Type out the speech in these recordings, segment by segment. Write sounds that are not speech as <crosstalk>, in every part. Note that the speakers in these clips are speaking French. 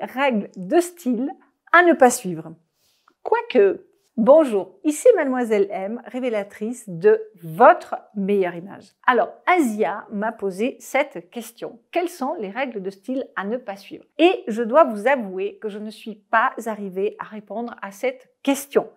règles de style à ne pas suivre. Quoique, bonjour, ici mademoiselle M, révélatrice de votre meilleure image. Alors, Asia m'a posé cette question. Quelles sont les règles de style à ne pas suivre Et je dois vous avouer que je ne suis pas arrivée à répondre à cette question.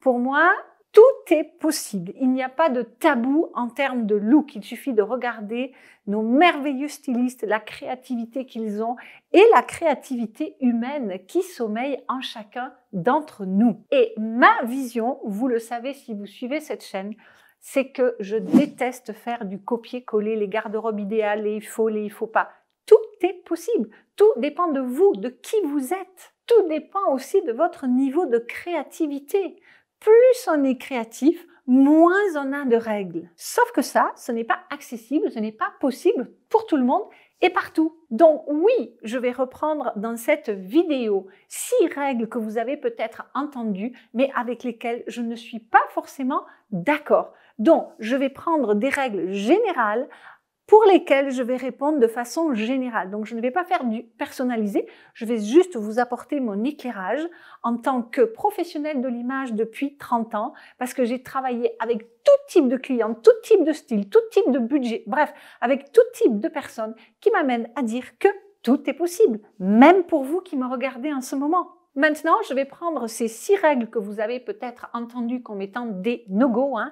Pour moi, tout est possible. Il n'y a pas de tabou en termes de look. Il suffit de regarder nos merveilleux stylistes, la créativité qu'ils ont et la créativité humaine qui sommeille en chacun d'entre nous. Et ma vision, vous le savez si vous suivez cette chaîne, c'est que je déteste faire du copier-coller, les garde-robes idéales, les il faut, les il faut pas. Tout est possible. Tout dépend de vous, de qui vous êtes. Tout dépend aussi de votre niveau de créativité plus on est créatif, moins on a de règles. Sauf que ça, ce n'est pas accessible, ce n'est pas possible pour tout le monde et partout. Donc oui, je vais reprendre dans cette vidéo six règles que vous avez peut-être entendues, mais avec lesquelles je ne suis pas forcément d'accord. Donc je vais prendre des règles générales pour lesquelles je vais répondre de façon générale. Donc je ne vais pas faire du personnalisé, je vais juste vous apporter mon éclairage en tant que professionnel de l'image depuis 30 ans, parce que j'ai travaillé avec tout type de clients, tout type de style, tout type de budget, bref, avec tout type de personnes qui m'amènent à dire que tout est possible, même pour vous qui me regardez en ce moment. Maintenant, je vais prendre ces six règles que vous avez peut-être entendues comme étant des no-go, hein,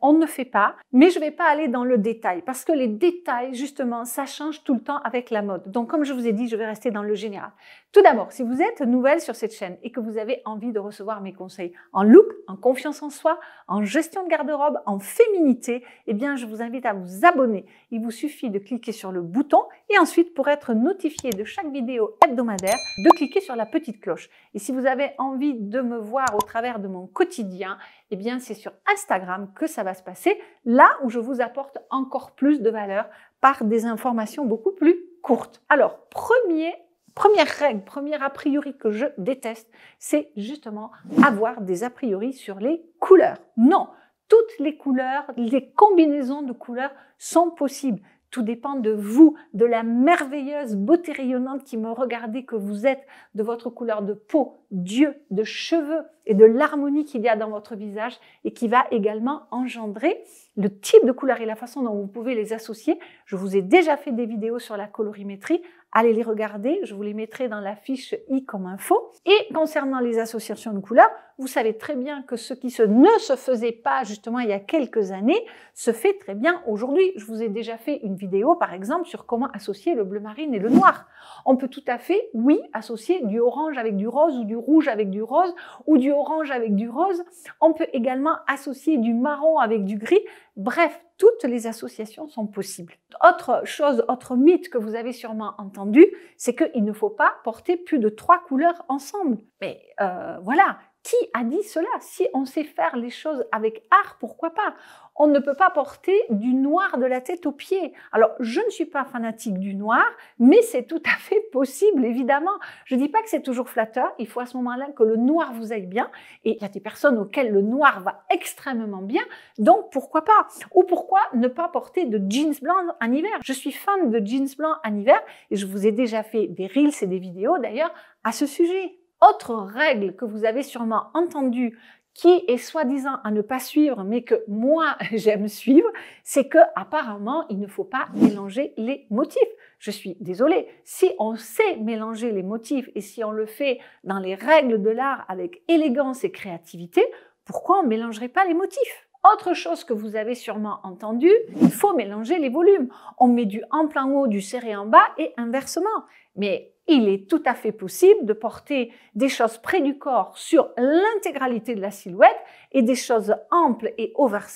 on ne fait pas, mais je ne vais pas aller dans le détail, parce que les détails, justement, ça change tout le temps avec la mode. Donc, comme je vous ai dit, je vais rester dans le général. Tout d'abord, si vous êtes nouvelle sur cette chaîne et que vous avez envie de recevoir mes conseils en look, en confiance en soi, en gestion de garde-robe, en féminité, eh bien, je vous invite à vous abonner. Il vous suffit de cliquer sur le bouton et ensuite, pour être notifié de chaque vidéo hebdomadaire, de cliquer sur la petite cloche. Et si vous avez envie de me voir au travers de mon quotidien, eh bien, c'est sur Instagram que ça va se passer, là où je vous apporte encore plus de valeur par des informations beaucoup plus courtes. Alors, premier Première règle, première a priori que je déteste, c'est justement avoir des a priori sur les couleurs. Non, toutes les couleurs, les combinaisons de couleurs sont possibles. Tout dépend de vous, de la merveilleuse beauté rayonnante qui me regardez, que vous êtes, de votre couleur de peau, Dieu, de cheveux et de l'harmonie qu'il y a dans votre visage et qui va également engendrer le type de couleur et la façon dont vous pouvez les associer. Je vous ai déjà fait des vidéos sur la colorimétrie, allez les regarder, je vous les mettrai dans la fiche i comme info. Et concernant les associations de couleurs, vous savez très bien que ce qui ne se faisait pas justement il y a quelques années se fait très bien aujourd'hui. Je vous ai déjà fait une vidéo par exemple sur comment associer le bleu marine et le noir. On peut tout à fait, oui, associer du orange avec du rose ou du rouge avec du rose ou du orange avec du rose. On peut également associer du marron avec du gris. Bref, toutes les associations sont possibles. Autre chose, autre mythe que vous avez sûrement entendu, c'est qu'il ne faut pas porter plus de trois couleurs ensemble. Mais euh, voilà, qui a dit cela Si on sait faire les choses avec art, pourquoi pas On ne peut pas porter du noir de la tête aux pieds. Alors, je ne suis pas fanatique du noir, mais c'est tout à fait possible, évidemment. Je ne dis pas que c'est toujours flatteur. Il faut à ce moment-là que le noir vous aille bien. Et il y a des personnes auxquelles le noir va extrêmement bien. Donc, pourquoi pas Ou pourquoi ne pas porter de jeans blancs en hiver Je suis fan de jeans blancs en hiver et je vous ai déjà fait des reels et des vidéos d'ailleurs à ce sujet autre règle que vous avez sûrement entendue qui est soi-disant à ne pas suivre, mais que moi <laughs> j'aime suivre, c'est que apparemment il ne faut pas mélanger les motifs. Je suis désolée, si on sait mélanger les motifs et si on le fait dans les règles de l'art avec élégance et créativité, pourquoi on mélangerait pas les motifs autre chose que vous avez sûrement entendu, il faut mélanger les volumes. On met du en plein haut, du serré en bas et inversement. Mais il est tout à fait possible de porter des choses près du corps sur l'intégralité de la silhouette et des choses amples et oversize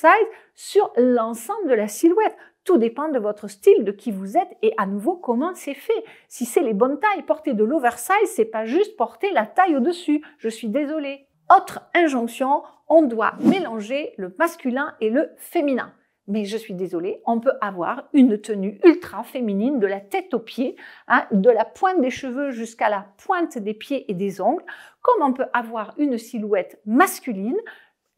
sur l'ensemble de la silhouette. Tout dépend de votre style, de qui vous êtes et à nouveau comment c'est fait. Si c'est les bonnes tailles, porter de l'oversize, c'est pas juste porter la taille au-dessus. Je suis désolée. Autre injonction, on doit mélanger le masculin et le féminin mais je suis désolée, on peut avoir une tenue ultra féminine de la tête aux pieds, hein, de la pointe des cheveux jusqu'à la pointe des pieds et des ongles, comme on peut avoir une silhouette masculine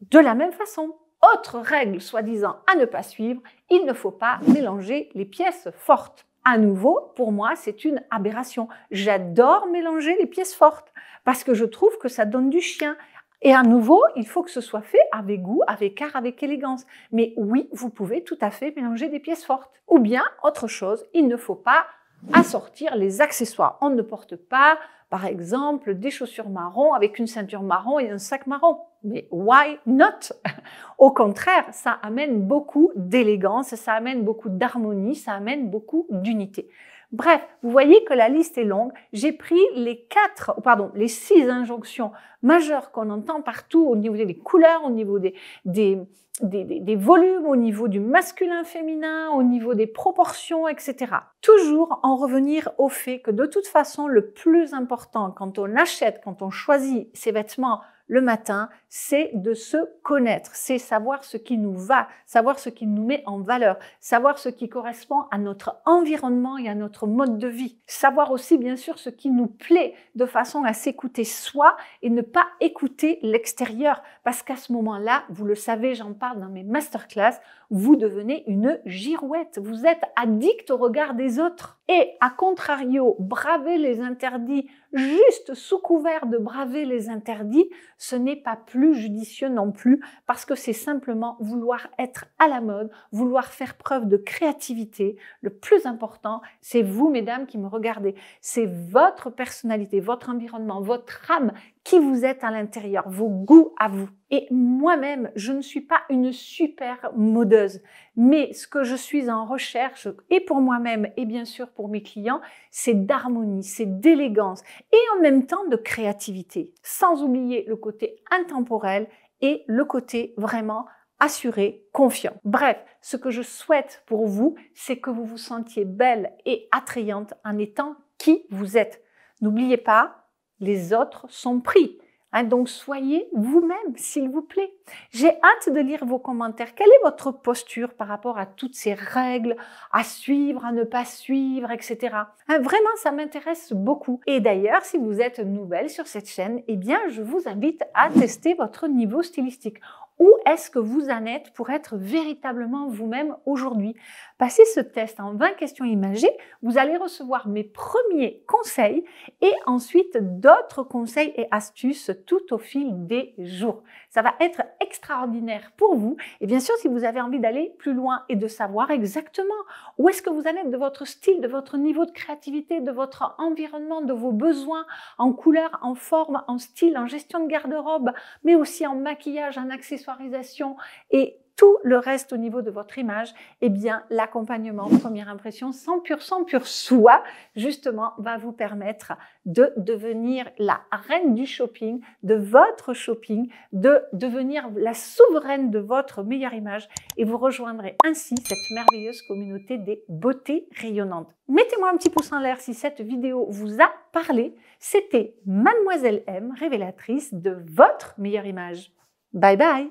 de la même façon. Autre règle soi-disant à ne pas suivre, il ne faut pas mélanger les pièces fortes. À nouveau, pour moi, c'est une aberration. J'adore mélanger les pièces fortes parce que je trouve que ça donne du chien et à nouveau, il faut que ce soit fait avec goût, avec art, avec élégance. Mais oui, vous pouvez tout à fait mélanger des pièces fortes. Ou bien, autre chose, il ne faut pas assortir les accessoires. On ne porte pas, par exemple, des chaussures marron avec une ceinture marron et un sac marron mais why not Au contraire, ça amène beaucoup d'élégance, ça amène beaucoup d'harmonie, ça amène beaucoup d'unité. Bref, vous voyez que la liste est longue. J'ai pris les quatre, pardon, les six injonctions majeures qu'on entend partout au niveau des couleurs, au niveau des, des volumes, au niveau du masculin-féminin, au niveau des proportions, etc. Toujours en revenir au fait que de toute façon, le plus important quand on achète, quand on choisit ses vêtements, le matin, c'est de se connaître, c'est savoir ce qui nous va, savoir ce qui nous met en valeur, savoir ce qui correspond à notre environnement et à notre mode de vie, savoir aussi bien sûr ce qui nous plaît de façon à s'écouter soi et ne pas écouter l'extérieur parce qu'à ce moment-là, vous le savez, j'en parle dans mes masterclass, vous devenez une girouette, vous êtes addict au regard des autres et, à contrario, braver les interdits juste sous couvert de braver les interdits, ce n'est pas plus judicieux non plus, parce que c'est simplement vouloir être à la mode, vouloir faire preuve de créativité. Le plus important, c'est vous, mesdames, qui me regardez. C'est votre personnalité, votre environnement, votre âme, qui vous êtes à l'intérieur, vos goûts à vous. Et moi-même, je ne suis pas une super modeuse, mais ce que je suis en recherche, et pour moi-même, et bien sûr pour mes clients, c'est d'harmonie, c'est d'élégance, et en même temps de créativité, sans oublier le côté intemporel et le côté vraiment assuré, confiant. Bref, ce que je souhaite pour vous, c'est que vous vous sentiez belle et attrayante en étant qui vous êtes. N'oubliez pas, les autres sont pris. Hein, donc soyez vous-même, s'il vous plaît. J'ai hâte de lire vos commentaires. Quelle est votre posture par rapport à toutes ces règles à suivre, à ne pas suivre, etc. Hein, vraiment, ça m'intéresse beaucoup. Et d'ailleurs, si vous êtes nouvelle sur cette chaîne, eh bien, je vous invite à tester votre niveau stylistique où est-ce que vous en êtes pour être véritablement vous-même aujourd'hui. Passez ce test en 20 questions imagées, vous allez recevoir mes premiers conseils et ensuite d'autres conseils et astuces tout au fil des jours. Ça va être extraordinaire pour vous et bien sûr si vous avez envie d'aller plus loin et de savoir exactement où est-ce que vous en êtes de votre style, de votre niveau de créativité, de votre environnement, de vos besoins en couleur, en forme, en style, en gestion de garde-robe, mais aussi en maquillage, en accessoires, et tout le reste au niveau de votre image, eh bien l'accompagnement première impression sans pur soi, justement, va vous permettre de devenir la reine du shopping, de votre shopping, de devenir la souveraine de votre meilleure image et vous rejoindrez ainsi cette merveilleuse communauté des beautés rayonnantes. Mettez-moi un petit pouce en l'air si cette vidéo vous a parlé. C'était Mademoiselle M, révélatrice de votre meilleure image. Bye bye!